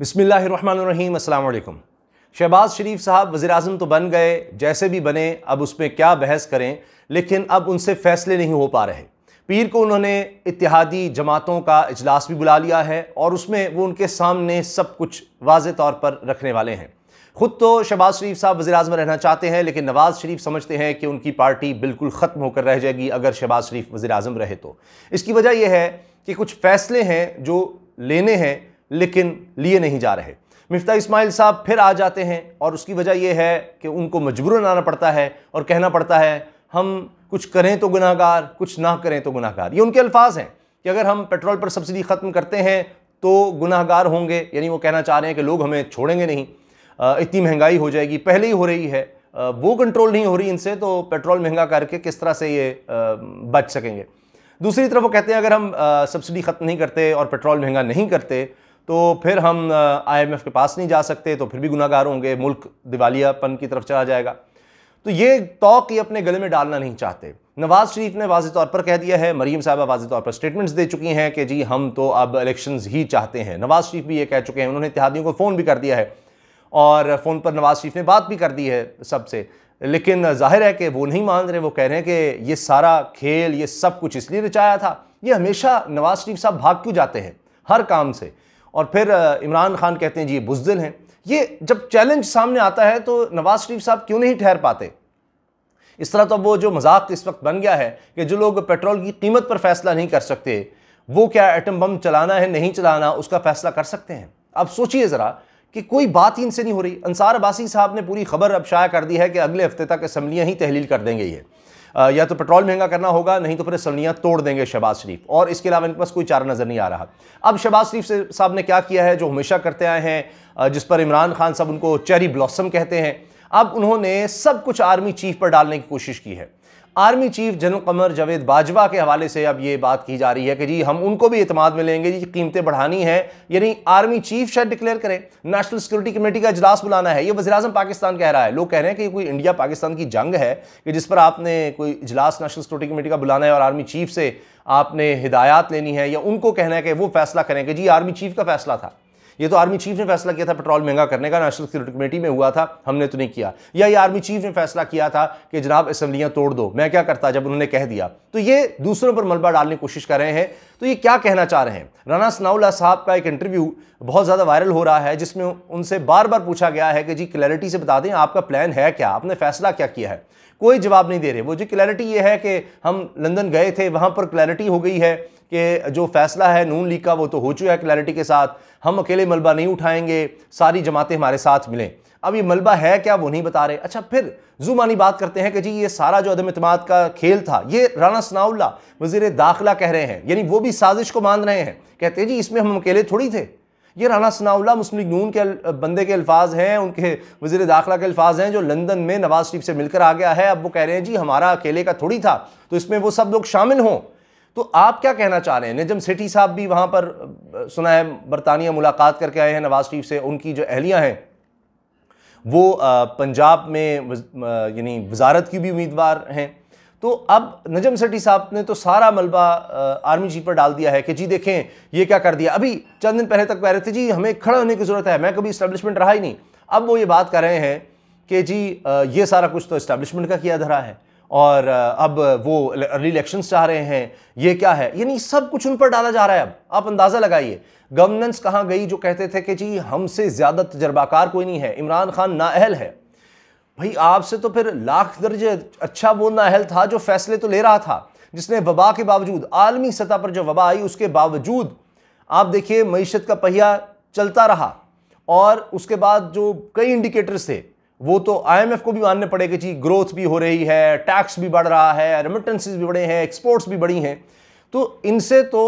बसमीम् अल्लाम शहबाज शरीफ साहब वज़ी अजम तो बन गए जैसे भी बने अब उस पर क्या बहस करें लेकिन अब उनसे फ़ैसले नहीं हो पा रहे पीर को उन्होंने इतिहादी जमातों का अजलास भी बुला लिया है और उसमें वो उनके सामने सब कुछ वाज तौर पर रखने वाले हैं ख़ुद तो शहबाज शरीफ साहब वजी अजम रहना चाहते हैं लेकिन नवाज़ शरीफ समझते हैं कि उनकी पार्टी बिल्कुल ख़त्म होकर रह जाएगी अगर शहबाज शरीफ वजी अजम रहे तो इसकी वजह यह है कि कुछ फ़ैसले हैं जो लेने हैं लेकिन लिए नहीं जा रहे मिफ्ता इस्माइल साहब फिर आ जाते हैं और उसकी वजह यह है कि उनको मजबूरन आना पड़ता है और कहना पड़ता है हम कुछ करें तो गुनाहगार कुछ ना करें तो गुनाहगार ये उनके अल्फाज हैं कि अगर हम पेट्रोल पर सब्सिडी ख़त्म करते हैं तो गुनाहगार होंगे यानी वो कहना चाह रहे हैं कि लोग हमें छोड़ेंगे नहीं इतनी महंगाई हो जाएगी पहले ही हो रही है वो कंट्रोल नहीं हो रही इनसे तो पेट्रोल महंगा करके किस तरह से ये बच सकेंगे दूसरी तरफ वो कहते हैं अगर हम सब्सिडी ख़त्म नहीं करते और पेट्रोल महंगा नहीं करते तो फिर हम आईएमएफ के पास नहीं जा सकते तो फिर भी गुनागार होंगे मुल्क दिवालियापन की तरफ चला जाएगा तो ये तोक ये अपने गले में डालना नहीं चाहते नवाज़ शरीफ ने वाजे तौर पर कह दिया है मरीम साहबा वाजे तौर पर स्टेटमेंट्स दे चुकी हैं कि जी हम तो अब इलेक्शंस ही चाहते हैं नवाज़ शरीफ भी ये कह चुके हैं उन्होंने इतिहादियों को फ़ोन भी कर दिया है और फ़ोन पर नवाज़ शरीफ ने बात भी कर दी है सबसे लेकिन जाहिर है कि वो नहीं मान रहे वो कह रहे हैं कि ये सारा खेल ये सब कुछ इसलिए रचाया था ये हमेशा नवाज़ शरीफ साहब भाग क्यों जाते हैं हर काम से और फिर इमरान खान कहते हैं जी ये बुजदिल हैं ये जब चैलेंज सामने आता है तो नवाज शरीफ साहब क्यों नहीं ठहर पाते इस तरह तो वो जो मजाक इस वक्त बन गया है कि जो लोग पेट्रोल की कीमत पर फैसला नहीं कर सकते वो क्या एटम बम चलाना है नहीं चलाना उसका फैसला कर सकते हैं अब सोचिए ज़रा कि कोई बात ही इनसे नहीं हो रही अंसार अबासी साहब ने पूरी खबर अब शाया कर दी है कि अगले हफ्ते तक असम्बलियाँ ही तहलील कर देंगे ये या तो पेट्रोल महंगा करना होगा नहीं तो फिर सलनियाँ तोड़ देंगे शहबाज शरीफ और इसके अलावा इनके पास कोई चारा नज़र नहीं आ रहा अब शहबाज शरीफ से साहब ने क्या किया है जो हमेशा करते आए हैं जिस पर इमरान खान साहब उनको चेरी ब्लॉसम कहते हैं अब उन्होंने सब कुछ आर्मी चीफ पर डालने की कोशिश की है army chief general Qamar Javed Bajwa के हवाले से अब ये बात की जा रही है कि जी हम उनको भी अतमाद में लेंगे जी कीमतें बढ़ानी हैं यानी आर्मी चीफ शायद डिक्लेयर करें नेशनल सिक्योरिटी कमेटी का अजलास बुलाना है ये वजी अजम पाकिस्तान कह रहा है लोग कह रहे हैं कि कोई इंडिया पाकिस्तान की जंग है कि जिस पर आपने कोई इजलास नेशनल सिक्योरिटी कमेटी का बुलाना है और आर्मी चीफ से आपने हिदायत लेनी है या उनको कहना है कि वो फैसला करें कि जी आर्मी चीफ का फैसला था ये तो आर्मी चीफ ने फैसला किया था पेट्रोल महंगा करने का नेशनल सिक्योरिटी कमेटी में हुआ था हमने तो नहीं किया या ये आर्मी चीफ ने फैसला किया था कि जनाब असेंबलियां तोड़ दो मैं क्या करता जब उन्होंने कह दिया तो ये दूसरों पर मलबा डालने की कोशिश कर रहे हैं तो ये क्या कहना चाह रहे हैं राना सनाउल्ला साहब का एक इंटरव्यू बहुत ज़्यादा वायरल हो रहा है जिसमें उनसे बार बार पूछा गया है कि जी क्लैरिटी से बता दें आपका प्लान है क्या आपने फैसला क्या किया है कोई जवाब नहीं दे रहे वो जो क्लैरिटी ये है कि हम लंदन गए थे वहाँ पर क्लैरिटी हो गई है कि जो फैसला है नून लीग का वो तो हो चुका है क्लैरिटी के साथ हम अकेले मलबा नहीं उठाएंगे सारी जमातें हमारे साथ मिलें अब ये मलबा है क्या वो नहीं बता रहे अच्छा फिर जूमानी बात करते हैं कि जी ये सारा जो अदम अतमाद का खेल था ये राना सनाउल्ला वजीर दाखिला कह रहे हैं यानी वो भी साजिश को मान रहे हैं कहते हैं जी इसमें हम अकेले थोड़ी थे ये राना सनाउल्ला मुस्लिम लीग नून के बंदे के अल्फाज हैं उनके वजीर दाखिला के अल्फाज हैं जो लंदन में नवाज शरीफ से मिलकर आ गया है अब वो कह रहे हैं जी हमारा अकेले का थोड़ी था तो इसमें वो सब लोग शामिल हों तो आप क्या कहना चाह रहे हैं निजम सेठी साहब भी वहाँ पर सुना है बरतानिया मुलाकात करके आए हैं नवाज शरीफ से उनकी जो अहलियाँ हैं वो पंजाब में यानी वजारत की भी उम्मीदवार हैं तो अब नजम सेठी साहब ने तो सारा मलबा आर्मी चीफ पर डाल दिया है कि जी देखें ये क्या कर दिया अभी चंद दिन पहले तक कह रहे थे जी हमें खड़ा होने की ज़रूरत है मैं कभी इस्टेब्लिशमेंट रहा ही नहीं अब वो ये बात कर रहे हैं कि जी ये सारा कुछ तो इस्टेब्लिशमेंट का किया धरा है और अब वो अर्ली इलेक्शन चाह रहे हैं ये क्या है यानी सब कुछ उन पर डाला जा रहा है अब आप अंदाज़ा लगाइए गवर्नेंस कहाँ गई जो कहते थे कि जी हमसे ज़्यादा तजर्बाकार कोई नहीं है इमरान खान नाअहल है भाई आपसे तो फिर लाख दर्जे अच्छा वो नाहल था जो फैसले तो ले रहा था जिसने वबा के बावजूद आलमी सतह पर जो वबा आई उसके बावजूद आप देखिए मीशत का पहिया चलता रहा और उसके बाद जो कई इंडिकेटर्स थे वो तो आईएमएफ को भी मानने पड़ेगा जी ग्रोथ भी हो रही है टैक्स भी बढ़ रहा है रेमिटेंसेज भी बढ़े हैं एक्सपोर्ट्स भी बढ़ी हैं तो इनसे तो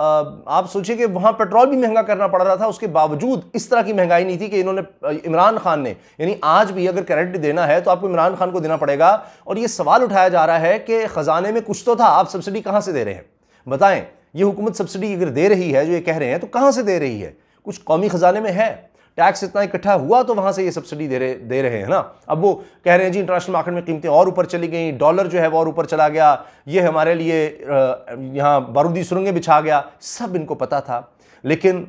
आप सोचिए कि वहाँ पेट्रोल भी महंगा करना पड़ रहा था उसके बावजूद इस तरह की महंगाई नहीं थी कि इन्होंने इमरान खान ने यानी आज भी अगर क्रेडिट देना है तो आपको इमरान खान को देना पड़ेगा और ये सवाल उठाया जा रहा है कि ख़जाने में कुछ तो था आप सब्सिडी कहाँ से दे रहे हैं बताएं ये हुकूमत सब्सिडी अगर दे रही है जो ये कह रहे हैं तो कहाँ से दे रही है कुछ कौमी ख़जाने में है टैक्स इतना इकट्ठा हुआ तो वहाँ से ये सब्सिडी दे रहे दे रहे हैं ना अब वो कह रहे हैं जी इंटरनेशनल मार्केट में कीमतें और ऊपर चली गई डॉलर जो है वो और ऊपर चला गया ये हमारे लिए यहाँ बारूदी सुरंगें बिछा गया सब इनको पता था लेकिन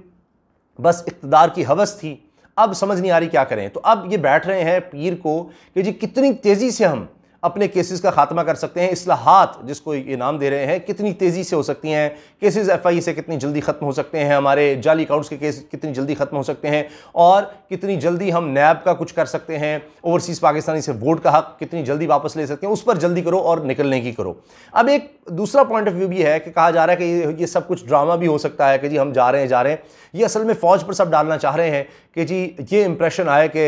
बस इकतदार की हवस थी अब समझ नहीं आ रही क्या करें तो अब ये बैठ रहे हैं पीर को कि जी कितनी तेज़ी से हम अपने केसेस का खात्मा कर सकते हैं असलाहत जिसको ये नाम दे रहे हैं कितनी तेज़ी से हो सकती हैं केसेस एफआई से कितनी जल्दी ख़त्म हो सकते हैं हमारे जाली अकाउंट्स के केस कितनी जल्दी ख़त्म हो सकते हैं और कितनी जल्दी हम नैब का कुछ कर सकते हैं ओवरसीज़ पाकिस्तानी से वोट का हक कितनी जल्दी वापस ले सकते हैं उस पर जल्दी करो और निकलने की करो अब एक दूसरा पॉइंट ऑफ व्यू भी है कि कहा जा रहा है कि ये सब कुछ ड्रामा भी हो सकता है कि जी हम जा रहे हैं जा रहे हैं ये असल में फ़ौज पर सब डालना चाह रहे हैं कि जी ये इंप्रेशन आए कि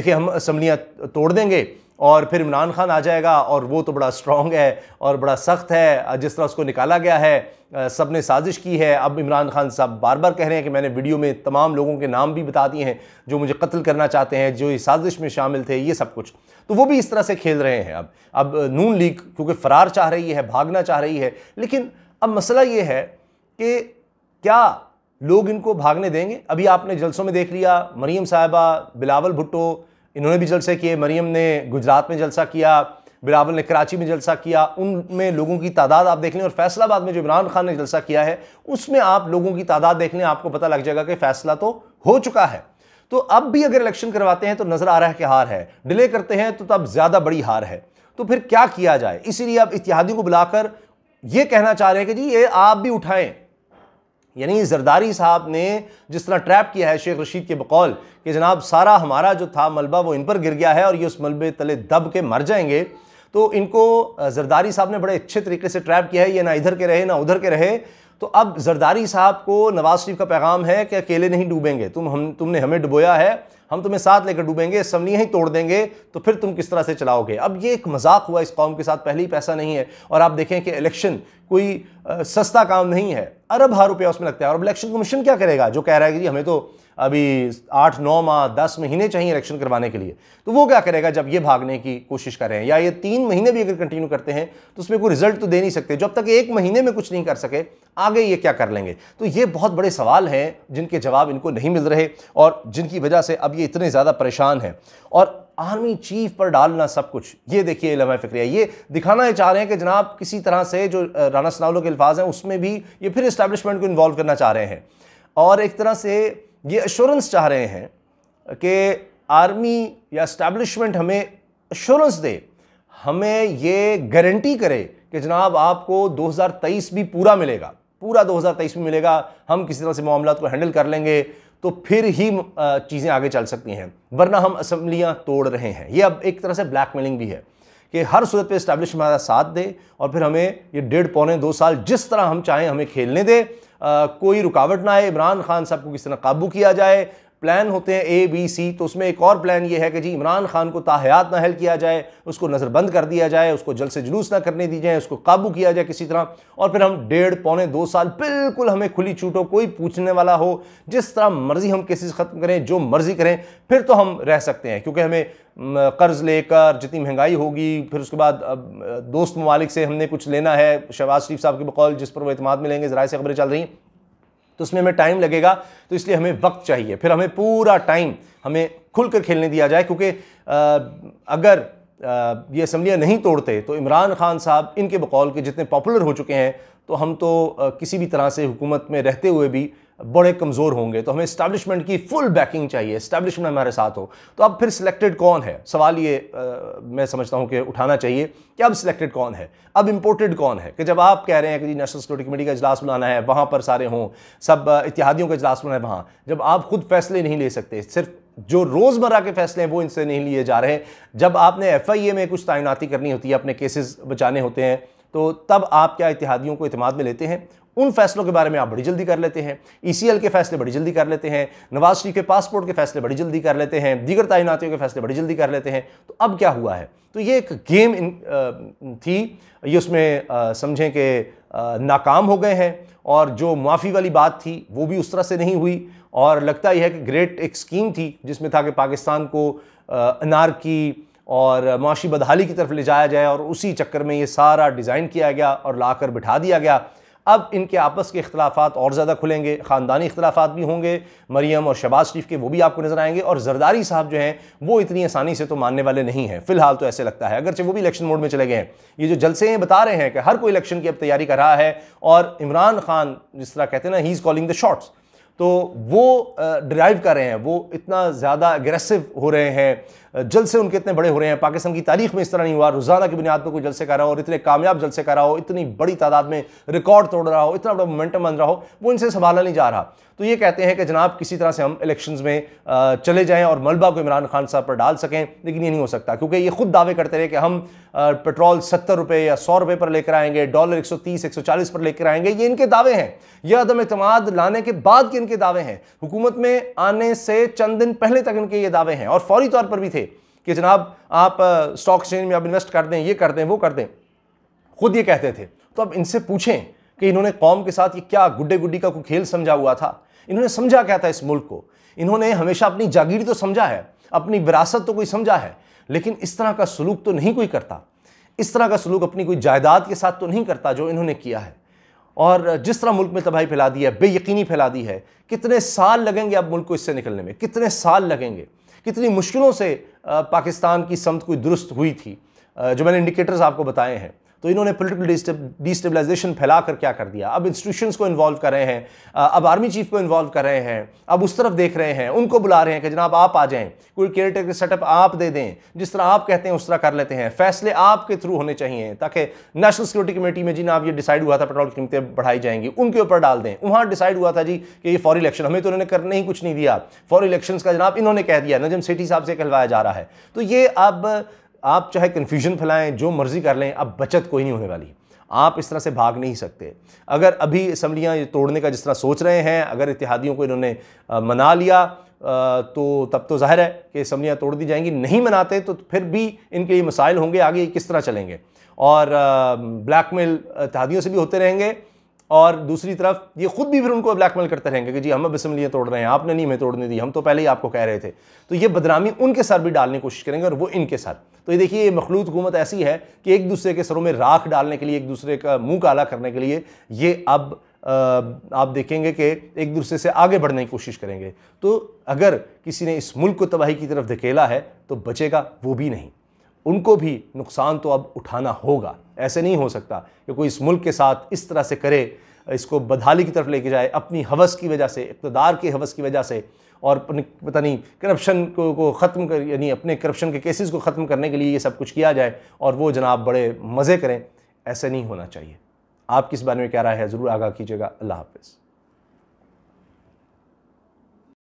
देखिए हम असम्बलियाँ तोड़ देंगे और फिर इमरान खान आ जाएगा और वो तो बड़ा स्ट्रॉन्ग है और बड़ा सख्त है जिस तरह उसको निकाला गया है सब ने साजिश की है अब इमरान खान साहब बार बार कह रहे हैं कि मैंने वीडियो में तमाम लोगों के नाम भी बता दिए हैं जो मुझे कत्ल करना चाहते हैं जो इस साजिश में शामिल थे ये सब कुछ तो वो भी इस तरह से खेल रहे हैं अब अब नून लीग क्योंकि फ़रार चाह रही है भागना चाह रही है लेकिन अब मसला ये है कि क्या लोग इनको भागने देंगे अभी आपने जलसों में देख लिया मरीम साहिबा बिलावल भुट्टो इन्होंने भी जलसे किए मरियम ने गुजरात में जलसा किया बिलावल ने कराची में जलसा किया उनमें लोगों की तादाद आप देख लें और फैसलाबाद में जो इमरान खान ने जलसा किया है उसमें आप लोगों की तादाद देख लें आपको पता लग जाएगा कि फैसला तो हो चुका है तो अब भी अगर इलेक्शन करवाते हैं तो नज़र आ रहा है कि हार है डिले करते हैं तो तब ज़्यादा बड़ी हार है तो फिर क्या किया जाए इसीलिए आप इतिहादियों को बुलाकर ये कहना चाह रहे हैं कि जी ये आप भी उठाएं यानी जरदारी साहब ने जिस तरह ट्रैप किया है शेख रशीद के बकौल कि जनाब सारा हमारा जो था मलबा वो इन पर गिर गया है और ये उस मलबे तले दब के मर जाएंगे तो इनको जरदारी साहब ने बड़े अच्छे तरीके से ट्रैप किया है ये ना इधर के रहे ना उधर के रहे तो अब जरदारी साहब को नवाज शरीफ का पैगाम है कि अकेले नहीं डूबेंगे तुम हम तुमने हमें डुबोया है हम तुम्हें साथ लेकर डूबेंगे असम्बलियाँ ही तोड़ देंगे तो फिर तुम किस तरह से चलाओगे अब ये एक मजाक हुआ इस कौम के साथ पहले ही पैसा नहीं है और आप देखें कि इलेक्शन कोई आ, सस्ता काम नहीं है अरब हर रुपया उसमें लगता है और इलेक्शन कमीशन क्या करेगा जो कह रहा है कि हमें तो अभी आठ नौ माह दस महीने चाहिए इलेक्शन करवाने के लिए तो वो क्या करेगा जब ये भागने की कोशिश कर रहे हैं या ये तीन महीने भी अगर कंटिन्यू करते हैं तो उसमें कोई रिजल्ट तो दे नहीं सकते जब तक एक महीने में कुछ नहीं कर सके आगे ये क्या कर लेंगे तो ये बहुत बड़े सवाल हैं जिनके जवाब इनको नहीं मिल रहे और जिनकी वजह से अब ये इतने ज़्यादा परेशान हैं और आर्मी चीफ पर डालना सब कुछ ये देखिए लम्हा फिक्रिया ये दिखाना ये चाह रहे हैं कि जनाब किसी तरह से जो राना सनावलो के अल्फाज हैं उसमें भी ये फिर इस्टेब्लिशमेंट को इन्वॉल्व करना चाह रहे हैं और एक तरह से ये अश्योरेंस चाह रहे हैं कि आर्मी या इस्टेब्लिशमेंट हमें एश्योरेंस दे हमें ये गारंटी करे कि जनाब आपको 2023 भी पूरा मिलेगा पूरा 2023 में मिलेगा हम किसी तरह से मामला को हैंडल कर लेंगे तो फिर ही चीज़ें आगे चल सकती हैं वरना हम असम्बलियाँ तोड़ रहे हैं ये अब एक तरह से ब्लैकमेलिंग भी है कि हर सूरत पे इस्टेब्लिश हमारा साथ दे और फिर हमें ये डेढ़ पौने दो साल जिस तरह हम चाहें हमें खेलने दें कोई रुकावट ना आए इमरान खान साहब को किस तरह काबू किया जाए प्लान होते हैं ए बी सी तो उसमें एक और प्लान ये है कि जी इमरान खान को ताहयात हल किया जाए उसको नज़रबंद कर दिया जाए उसको जल से जुलूस ना करने दी जाए उसको काबू किया जाए किसी तरह और फिर हम डेढ़ पौने दो साल बिल्कुल हमें खुली छूट हो कोई पूछने वाला हो जिस तरह मर्ज़ी हम केसेस ख़त्म करें जो मर्ज़ी करें फिर तो हम रह सकते हैं क्योंकि हमें कर्ज़ लेकर जितनी महंगाई होगी फिर उसके बाद दोस्त ममालिक से हमने कुछ लेना है शहबाज शरीफ साहब के बकौल जिस पर वो अतमाद में लेंगे ज़रा से खबरें चल रही हैं तो उसमें हमें टाइम लगेगा तो इसलिए हमें वक्त चाहिए फिर हमें पूरा टाइम हमें खुलकर खेलने दिया जाए क्योंकि अगर आ, ये असम्बलियाँ नहीं तोड़ते तो इमरान खान साहब इनके बकौल के जितने पॉपुलर हो चुके हैं तो हम तो किसी भी तरह से हुकूमत में रहते हुए भी बड़े कमज़ोर होंगे तो हमें इस्टेब्लिशमेंट की फुल बैकिंग चाहिए इस्टेब्लिशमेंट हमारे साथ हो तो अब फिर सिलेक्टेड कौन है सवाल ये आ, मैं समझता हूँ कि उठाना चाहिए कि अब सिलेक्टेड कौन है अब इम्पोर्टेड कौन है कि जब आप कह रहे हैं कि जी नेशनल सिक्योरिटी कमेटी का इजलास बुलाना है वहाँ पर सारे हों सब इतिहादियों का इजलास बुलाना है वहाँ जब आप खुद फैसले नहीं ले सकते सिर्फ जो रोज़मर्रा के फैसले हैं वो इनसे नहीं लिए जा रहे जब आपने एफ में कुछ तैनाती करनी होती है अपने केसेस बचाने होते हैं तो तब आप क्या इतिहादियों को इतमाद में लेते हैं उन फैसलों के बारे में आप बड़ी जल्दी कर लेते हैं ई के फैसले बड़ी जल्दी कर लेते हैं नवाज शरीफ के पासपोर्ट के फैसले बड़ी जल्दी कर लेते हैं दीगर तैनातियों के फैसले बड़ी जल्दी कर लेते हैं तो अब क्या हुआ है तो ये एक गेम इन, आ, थी ये उसमें समझें कि नाकाम हो गए हैं और जो मुआफ़ी वाली बात थी वो भी उस तरह से नहीं हुई और लगता यह है कि ग्रेट एक स्कीम थी जिसमें था कि पाकिस्तान को अनार की और माशी बदहाली की तरफ ले जाया जाए और उसी चक्कर में ये सारा डिज़ाइन किया गया और ला कर बिठा दिया गया अब इनके आपस के अख्तलाफा और ज़्यादा खुलेंगे ख़ानदानी अख्तलाफा भी होंगे मरियम और शबाज शरीफ के वो भी आपको नज़र आएंगे और जरदारी साहब जो हैं वो इतनी आसानी से तो मानने वाले नहीं हैं फिलहाल तो ऐसे लगता है अगरचे वो भी इलेक्शन मोड में चले गए हैं ये जो जलसे हैं बता रहे हैं कि हर कोई इलेक्शन की अब तैयारी कर रहा है और इमरान खान जिस तरह कहते हैं ना he is calling the shots तो वो ड्राइव कर रहे हैं वो इतना ज़्यादा अग्रेसिव हो रहे हैं जल से उनके इतने बड़े हो रहे हैं पाकिस्तान की तारीख में इस तरह नहीं हुआ रोज़ाना की बुनियाद पर कोई जलसे कर रहा हो और इतने कामयाब जलसे कर रहा हो इतनी बड़ी तादाद में रिकॉर्ड तोड़ रहा हो इतना बड़ा मोमेंटम बन रहा हो वो इनसे संभाला नहीं जा रहा तो ये कहते हैं कि जनाब किसी तरह से हम इलेक्शन में चले जाएँ और मलबा को इमरान खान साहब पर डाल सकें लेकिन ये नहीं हो सकता क्योंकि ये खुद दावे करते रहे कि हम पेट्रोल सत्तर रुपये या सौ रुपये पर लेकर आएंगे डॉलर एक सौ तीस एक सौ चालीस पर लेकर आएंगे ये इनके दावे हैं यह अदम अतमाद लाने के बाद के इनके दावे हैं हुकूमत में आने से चंद दिन पहले तक इनके ये दावे हैं और फौरी तौर पर भी थे कि जनाब आप स्टॉक एक्सचेंज में आप इन्वेस्ट कर दें ये कर दें वो कर दें खुद ये कहते थे तो अब इनसे पूछें कि इन्होंने कौम के साथ ये क्या गुड्डे गुड्डी का कोई खेल समझा हुआ था इन्होंने समझा क्या था इस मुल्क को इन्होंने हमेशा अपनी जागीर तो समझा है अपनी विरासत तो कोई समझा है लेकिन इस तरह का सलूक तो नहीं कोई करता इस तरह का सलूक अपनी कोई जायदाद के साथ तो नहीं करता जो इन्होंने किया है और जिस तरह मुल्क में तबाही फैला दी है बेयकीनी फैला दी है कितने साल लगेंगे अब मुल्क को इससे निकलने में कितने साल लगेंगे कितनी मुश्किलों से पाकिस्तान की समत कोई दुरुस्त हुई थी जो मैंने इंडिकेटर्स आपको बताए हैं तो इन्होंने पोलिटिकल डिस्टेबलाइजेशन फैला कर क्या कर दिया अब इंस्टीट्यूशंस को इन्वॉल्व कर रहे हैं अब आर्मी चीफ को इन्वॉल्व कर रहे हैं अब उस तरफ देख रहे हैं उनको बुला रहे हैं कि जनाब आप आ जाएं कोई केयर टेकर सेटअप आप दे दें जिस तरह आप कहते हैं उस तरह कर लेते हैं फैसले आपके थ्रू होने चाहिए ताकि नेशनल सिक्योरिटी कमेटी में जिन्हें आप ये डिसाइड हुआ था पेट्रोल की कीमतें बढ़ाई जाएंगी उनके ऊपर डाल दें वहाँ डिसाइड हुआ था जी कि ये फॉर इलेक्शन हमें तो उन्होंने करने ही कुछ नहीं दिया फॉर इलेक्शन का जनाब इन्होंने कह दिया नजम सेठी साहब से कहलवाया जा रहा है तो ये अब आप चाहे कन्फ्यूजन फैलाएं जो मर्ज़ी कर लें अब बचत कोई नहीं होने वाली आप इस तरह से भाग नहीं सकते अगर अभी असम्बलियाँ तोड़ने का जिस तरह सोच रहे हैं अगर इतिहादियों को इन्होंने मना लिया तो तब तो जाहिर है कि असम्बलियाँ तोड़ दी जाएंगी नहीं मनाते तो फिर भी इनके लिए मसाइल होंगे आगे किस तरह चलेंगे और ब्लैक मेल इतिहादियों से भी होते रहेंगे और दूसरी तरफ ये खुद भी फिर उनको ब्लैकमेल करते रहेंगे कि जी हम बिसम्बलियाँ तोड़ रहे हैं आपने नहीं हमें तोड़ने दी हम तो पहले ही आपको कह रहे थे तो ये बदनामी उनके सर भी डालने की कोशिश करेंगे और वो इनके सर तो ये देखिए ये मखलूत हुकूमत ऐसी है कि एक दूसरे के सरों में राख डालने के लिए एक दूसरे का मुँह काला करने के लिए ये अब आ, आप देखेंगे कि एक दूसरे से आगे बढ़ने की कोशिश करेंगे तो अगर किसी ने इस मुल्क को तबाही की तरफ धकेला है तो बचेगा वो भी नहीं उनको भी नुकसान तो अब उठाना होगा ऐसे नहीं हो सकता कि कोई इस मुल्क के साथ इस तरह से करे इसको बदहाली की तरफ लेके जाए अपनी हवस की वजह से इकतदार के हवस की वजह से और पता नहीं करप्शन को, को ख़त्म कर यानी अपने करप्शन के केसेस को ख़त्म करने के लिए ये सब कुछ किया जाए और वो जनाब बड़े मज़े करें ऐसे नहीं होना चाहिए आप किस बारे में क्या राय है ज़रूर आगाह कीजिएगा अल्लाह हाफिज़